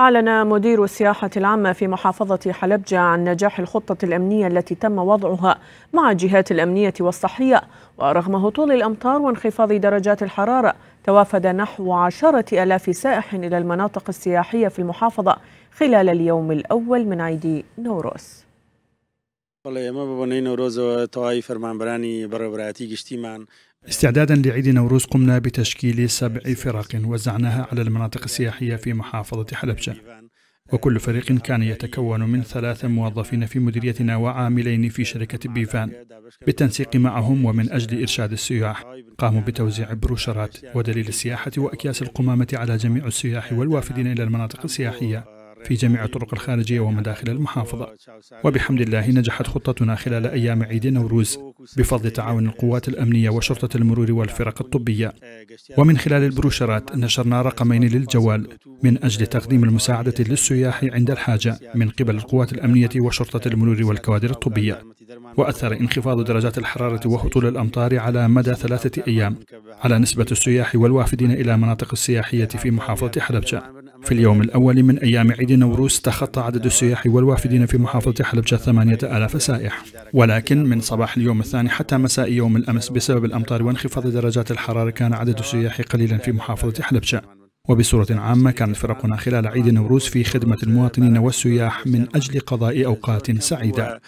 أعلن مدير السياحة العامة في محافظة حلبجة عن نجاح الخطة الأمنية التي تم وضعها مع الجهات الأمنية والصحية ورغم هطول الأمطار وانخفاض درجات الحرارة توافد نحو عشرة ألاف سائح إلى المناطق السياحية في المحافظة خلال اليوم الأول من عيد نوروز ما استعدادا لعيد نوروز قمنا بتشكيل سبع فرق وزعناها على المناطق السياحية في محافظة حلبشة وكل فريق كان يتكون من ثلاثة موظفين في مديريتنا وعاملين في شركة بيفان بالتنسيق معهم ومن أجل إرشاد السياح قاموا بتوزيع بروشرات ودليل السياحة وأكياس القمامة على جميع السياح والوافدين إلى المناطق السياحية في جميع الطرق الخارجية ومداخل المحافظة وبحمد الله نجحت خطتنا خلال أيام عيد نوروز بفضل تعاون القوات الأمنية وشرطة المرور والفرق الطبية ومن خلال البروشرات نشرنا رقمين للجوال من أجل تقديم المساعدة للسياح عند الحاجة من قبل القوات الأمنية وشرطة المرور والكوادر الطبية وأثر انخفاض درجات الحرارة وهطول الأمطار على مدى ثلاثة أيام على نسبة السياح والوافدين إلى مناطق السياحية في محافظة حلبجة في اليوم الأول من أيام عيد نوروز تخطى عدد السياح والوافدين في محافظة حلبجة ثمانية آلاف سائح ولكن من صباح اليوم الثاني حتى مساء يوم الأمس بسبب الأمطار وانخفاض درجات الحرارة كان عدد السياح قليلا في محافظة حلبجة وبصورة عامة كانت فرقنا خلال عيد نوروز في خدمة المواطنين والسياح من أجل قضاء أوقات سعيدة